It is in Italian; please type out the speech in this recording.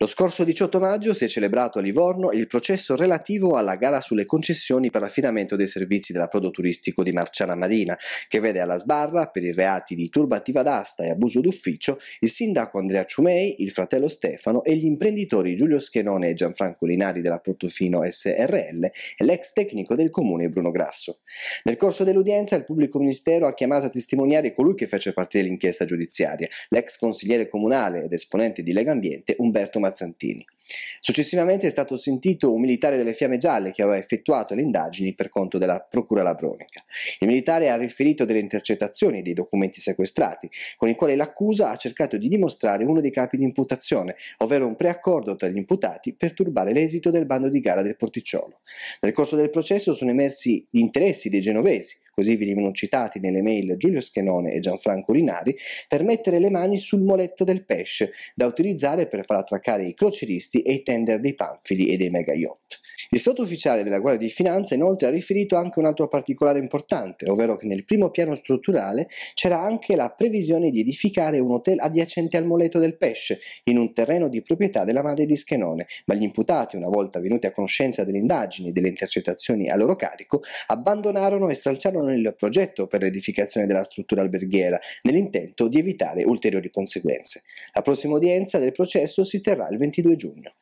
Lo scorso 18 maggio si è celebrato a Livorno il processo relativo alla gara sulle concessioni per l'affidamento dei servizi dell'approdo turistico di Marciana Marina, che vede alla sbarra per i reati di turbativa d'asta e abuso d'ufficio il sindaco Andrea Ciumei, il fratello Stefano e gli imprenditori Giulio Schenone e Gianfranco Linari della Portofino SRL e l'ex tecnico del comune Bruno Grasso. Nel corso dell'udienza il pubblico ministero ha chiamato a testimoniare colui che fece parte dell'inchiesta giudiziaria, l'ex consigliere comunale ed esponente di Lega Ambiente Umberto Martini Mazzantini. Successivamente è stato sentito un militare delle Fiamme Gialle che aveva effettuato le indagini per conto della Procura Labronica. Il militare ha riferito delle intercettazioni e dei documenti sequestrati, con i quali l'accusa ha cercato di dimostrare uno dei capi di imputazione, ovvero un preaccordo tra gli imputati per turbare l'esito del bando di gara del Porticciolo. Nel corso del processo sono emersi gli interessi dei genovesi, così venivano citati nelle mail Giulio Schenone e Gianfranco Linari, per mettere le mani sul moletto del pesce, da utilizzare per far attraccare i croceristi e i tender dei panfili e dei mega yacht. Il sottufficiale della Guardia di Finanza inoltre ha riferito anche un altro particolare importante, ovvero che nel primo piano strutturale c'era anche la previsione di edificare un hotel adiacente al Moleto del Pesce, in un terreno di proprietà della madre di Schenone, ma gli imputati, una volta venuti a conoscenza delle indagini e delle intercettazioni a loro carico, abbandonarono e stralciarono il progetto per l'edificazione della struttura alberghiera, nell'intento di evitare ulteriori conseguenze. La prossima udienza del processo si terrà il 22 giugno.